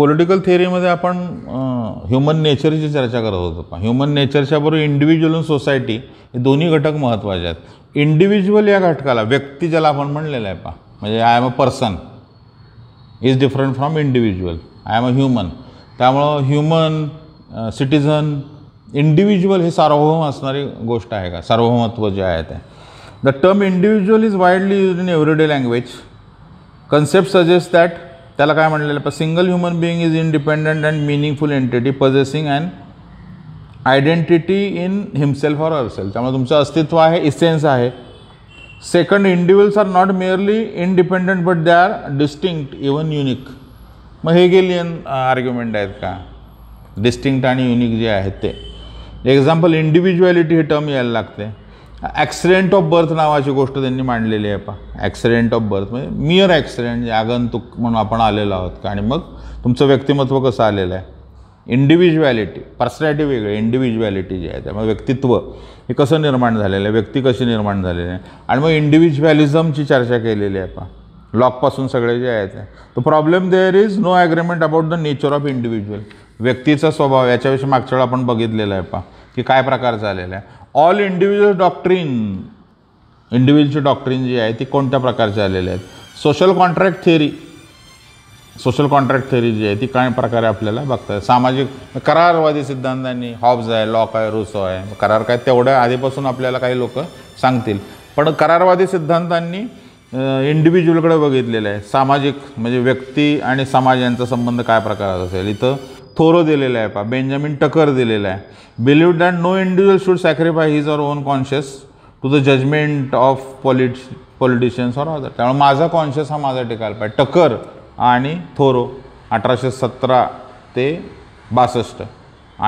political थेअरीमध्ये आपण human नेचरची चर्चा करत होतो ह्युमन नेचरच्याबरोबर बरोबर इंडिव्हिज्युअल आणि सोसायटी हे दोन्ही घटक महत्त्वाचे आहेत इंडिव्हिज्युअल या घटकाला व्यक्ती ज्याला आपण म्हणलेलं आहे पा म्हणजे I am a person is different from individual I am a human त्यामुळं ह्युमन सिटिझन इंडिव्हिज्युअल हे सार्वभौम असणारी गोष्ट आहे का सार्वभौमत्व जे आहे ते the term individual is widely use in everyday language concept suggest that त्याला काय म्हणलेलं पण single human being is independent and meaningful entity possessing and identity in himself or herself त्यामुळे तुमचं अस्तित्व आहे इसेन्स आहे second individuals are not merely independent but they are distinct even unique मग हे गेलियन आर्ग्युमेंट आहेत का डिस्टिंक्ट आणि युनिक जे आहेत ते एक्झाम्पल इंडिव्हिज्युअलिटी हे टर्म यायला लागते ॲक्सिडेंट ऑफ बर्थ नावाची गोष्ट त्यांनी मांडलेली आहे पा ॲक्सिडेंट ऑफ बर्थ म्हणजे मिअर ॲक्सिडेंट आगंतुक म्हणून आपण आलेलो आहोत का आणि मग तुमचं व्यक्तिमत्व कसं आलेलं आहे इंडिव्हिज्युअॅलिटी पर्सनॅलिटी वेगळी इंडिव्हिज्युॲलिटी जी आहे त्यामुळे व्यक्तित्व हे कसं निर्माण झालेलं आहे व्यक्ती कशी निर्माण झालेली आहे आणि मग इंडिव्हिज्युॲलिझमची चर्चा केलेली आहे पा लॉकपासून सगळे जे आहेत तो problem there is no agreement about the nature of individual व्यक्तीचा स्वभाव याच्याविषयी मागच्या वेळा आपण बघितलेला आहे पा की काय प्रकार झालेला आहे all individual doctrine individual doctrine जी आहे ती कोणत्या प्रकारची आलेली आहेत social contract theory social contract theory जी आहे ती काय प्रकारे आपल्याला बघताय सामाजिक करारवादी सिद्धांतांनी हॉब्स आहे लॉक आहे रुसो आहे करार काय तेवढ्या आधीपासून आपल्याला काही लोक सांगतील पण करारवादी सिद्धांतांनी इंडिव्हिज्युअलकडे बघितलेलं आहे सामाजिक म्हणजे व्यक्ती आणि समाज यांचा संबंध काय प्रकारात असेल इथं थोरो दिलेला आहे पा बेंजामिन टकर दिलेलं आहे believe that no individual should sacrifice his or own conscious to the judgement of polit politicians or other त्यामुळे माझा कॉन्शियस हा माझा टिकायला पाहिजे टकर आणि थोरो अठराशे सतरा ते बासष्ट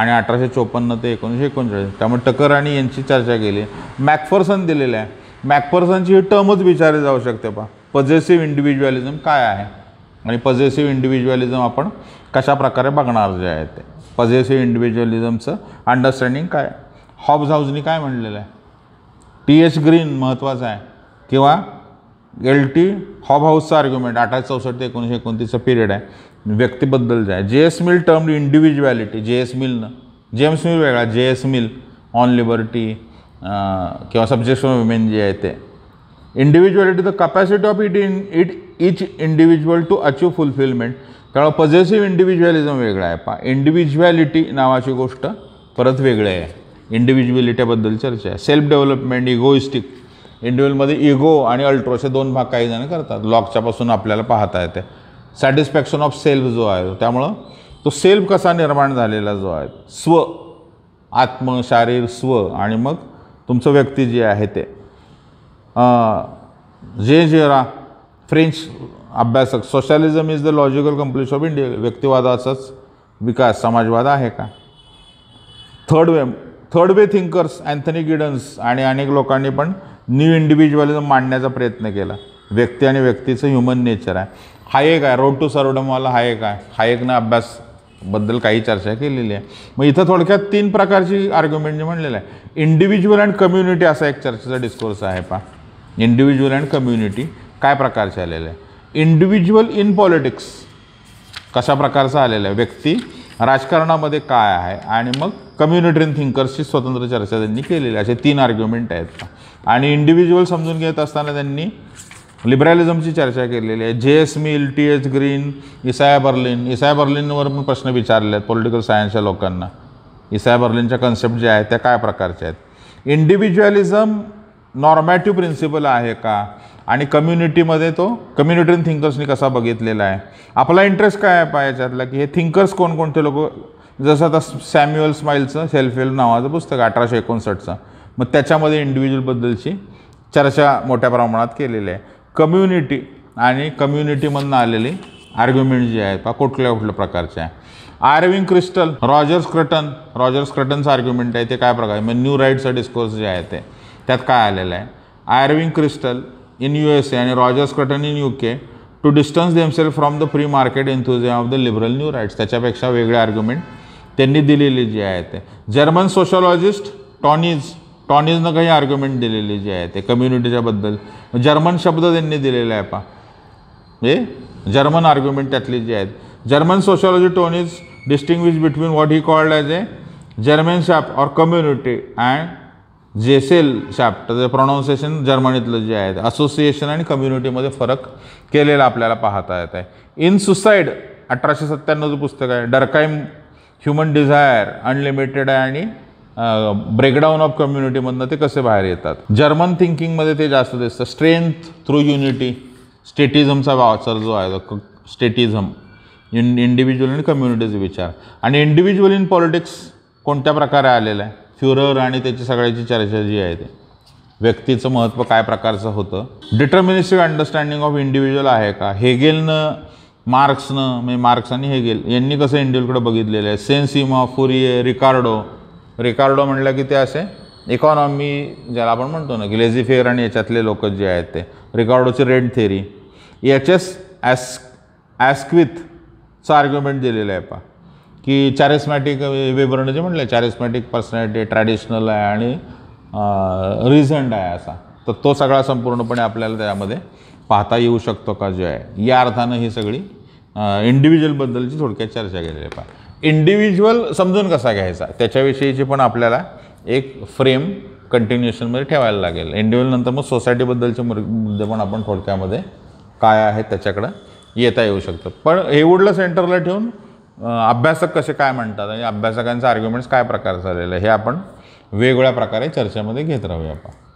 आणि अठराशे चोपन्न ते एकोणीसशे एकोणचाळीस त्यामुळे टकर आणि यांची चर्चा केली मॅकफर्सन दिलेलं आहे मॅकफर्सनची ही टर्मच विचारली जाऊ शकते पा पजेसिव्ह इंडिव्हिज्युअलिझम काय आहे आणि पजेसिव्ह इंडिव्हिज्युअलिझम आपण कशाप्रकारे बघणार जे आहे ते पझेसिव्ह इंडिव्हिज्युअलिझमचं अंडरस्टँडिंग काय हॉब्स हाऊसनी काय म्हणलेलं आहे टी एच ग्रीन महत्त्वाचं आहे किंवा एल टी हॉब हाऊसचं आर्ग्युमेंट अठराशे चौसष्ट ते एकोणीसशे एकोणतीसचं पिरियड आहे व्यक्तीबद्दल जे आहे J S Mill term individuality J S मिलनं जेम्स मिल वेगळा J S Mill on liberty किंवा सब्जेक्ट वुमेन जे आहे ते individuality the capacity of it in it each individual to achieve fulfilment कारण पॉझिटिव्ह इंडिव्हिज्युअलिझम वेगळा आहे पा इंडिव्हिज्युअलिटी नावाची गोष्ट परत वेगळी आहे इंडिव्हिज्युअलिटीबद्दल चर्चा आहे सेल्फ डेव्हलपमेंट इगोइस्टिक इंडिव्हिज्युअलमध्ये इगो आणि अल्ट्रो असे दोन भाग काही जण करतात लॉकच्यापासून आपल्याला पाहता येते सॅटिस्फॅक्शन ऑफ सेल्फ जो आहे त्यामुळं तो सेल्फ कसा निर्माण झालेला जो आहे स्व आत्म शारीर स्व आणि मग तुमचं व्यक्ती जे आहे ते जे जेरा फ्रेंच अभ्यासक socialism is the logical completion of India व्यक्तिवादाचाच विकास समाजवाद आहे का third way third way thinkers Anthony Giddens आणि अनेक लोकांनी पण न्यू इंडिव्हिज्युअलिझम मांडण्याचा प्रयत्न केला व्यक्ती आणि व्यक्तीचं ह्युमन नेचर आहे हा एक आहे रोड टू सर्वडमवाला हा एक आहे हा एक ना अभ्यासबद्दल काही चर्चा केलेली आहे मग इथं थोडक्यात तीन प्रकारची आर्ग्युमेंट जे म्हणलेलं आहे इंडिव्हिज्युअल अँड कम्युनिटी असा एक चर्चेचा डिस्कोर्स आहे पा इंडिव्हिज्युअल अँड कम्युनिटी काय प्रकारचे आलेले आहे इंडिव्हिज्युअल इन पॉलिटिक्स कशा प्रकारचा आलेला आहे व्यक्ती राजकारणामध्ये काय आहे आणि मग कम्युनिटरीन थिंकर्सची स्वतंत्र चर्चा त्यांनी केलेली असे तीन आर्ग्युमेंट आहेत आणि इंडिव्हिज्युअल समजून घेत असताना त्यांनी लिबरॅलिझमची चर्चा केलेली आहे J S Mill T H Green Isaiah Berlin Isaiah बर्लिनवर पण प्रश्न विचारले आहेत पॉलिटिकल सायन्सच्या लोकांना इसाया बर्लिनच्या कन्सेप्ट ज्या आहेत त्या काय प्रकारच्या आहेत इंडिव्हिज्युअलिझम नॉर्मॅटिव्ह प्रिन्सिपल आहे का आणि कम्युनिटीमध्ये तो कम्युनिटी थिंकर्सनी कसा बघितलेला आहे आपला इंटरेस्ट काय आहे पाहिजे याच्यातला की हे थिंकर्स कोणकोणते लोक जसं आता सॅम्युअल स्माईलचं सेल्फ हेल्प नावाचं पुस्तक अठराशे एकोणसाठचं मग त्याच्यामध्ये इंडिव्हिज्युअलबद्दलची चर्चा मोठ्या प्रमाणात केलेली आहे कम्युनिटी आणि कम्युनिटीमधनं आलेली आर्ग्युमेंट जे आहेत पहा कुठल्या कुठल्या प्रकारचे आहे Irving Kristol Rogers Scruton Rogers क्रटनचं आर्ग्युमेंट आहे ते काय प्रकार म्हणजे न्यू राईटचा डिस्कोर्स जे आहे ते त्यात काय आलेलं आहे Irving Kristol in USA and Rogers Cretton in UK to distance themselves from the free market enthusiasm of the liberal new rights त्याच्यापेक्षा वेगळे आर्ग्युमेंट त्यांनी दिलेले जे आहे ते जर्मन सोशॉलॉजिस्ट टॉनीज टॉनीजनं काही आर्ग्युमेंट दिलेली जे आहे ते कम्युनिटीच्याबद्दल जर्मन शब्द त्यांनी दिलेला आहे पा म्हणजे जर्मन आर्ग्युमेंट त्यातले जे आहेत German sociology Tonnies distinguish between what he called as a Gemeinschaft or community and Gesellschaft जे प्रोनाऊन्सिएशन जर्मनीतलं जे आहे असोसिएशन आणि कम्युनिटीमध्ये फरक केलेला आपल्याला पाहता येत आहे इन सुसाईड अठराशे सत्त्याण्णवचं पुस्तक आहे डरकाईम ह्युमन डिझायर अनलिमिटेड आहे आणि ब्रेकडाऊन ऑफ कम्युनिटीमधनं ते कसे बाहेर येतात जर्मन थिंकिंगमध्ये ते जास्त दिसतं स्ट्रेंथ थ्रू युनिटी स्टेटिझमचा वाचर जो आहे स्टेटिझम इन इंडिव्हिज्युअल आणि कम्युनिटीचे विचार आणि इंडिव्हिज्युअल इन पॉलिटिक्स कोणत्या प्रकारे आलेला आहे फ्युरर आणि त्याची सगळ्याची चर्चा जी आहे ते व्यक्तीचं महत्त्व काय प्रकारचं होतं डिटर्मिनिस्टिक अंडरस्टँडिंग ऑफ इंडिव्हिज्युअल आहे का हेगेलनं मार्क्सनं म्हणजे मार्क्स आणि हेगेल यांनी कसं इंडिव्हिज्युअलकडे बघितलेलं आहे सेन्सिमा फुरिये रिकार्डो रिकार्डो म्हटलं की ते असे इकॉनॉमी ज्याला आपण म्हणतो ना की फेअर आणि याच्यातले लोक जे आहेत ते रिकार्डोची रेड थेरी याच्यास एस ॲस ॲस्क्विथचं आर्ग्युमेंट दिलेलं आहे पा की चॅरिस्मॅटिक विवरण जे म्हटलं चॅरिस्मॅटिक पर्सनॅलिटी ट्रॅडिशनल आहे आणि रिझंट आहे असा तर तो सगळा संपूर्णपणे आपल्याला त्यामध्ये पाहता येऊ शकतो का जो आहे या अर्थानं ही सगळी इंडिव्हिज्युअलबद्दलची थोडक्यात चर्चा केलेली आहे इंडिव्हिज्युअल समजून कसा घ्यायचा त्याच्याविषयीची पण आपल्याला एक फ्रेम कंटिन्युएशनमध्ये ठेवायला लागेल इंडिव्हिज्युअलनंतर नंतर मग सोसायटीबद्दलचे मुद्दे पण आपण थोडक्यामध्ये काय आहे त्याच्याकडं येता येऊ शकतं पण हेवूडला सेंटरला ठेवून अभ्यासक कसे काय म्हणतात आणि अभ्यासकांचा आर्ग्युमेंट्स काय प्रकार झालेलं हे आपण वेगवेगळ्या प्रकारे चर्चेमध्ये घेत राहूया आपण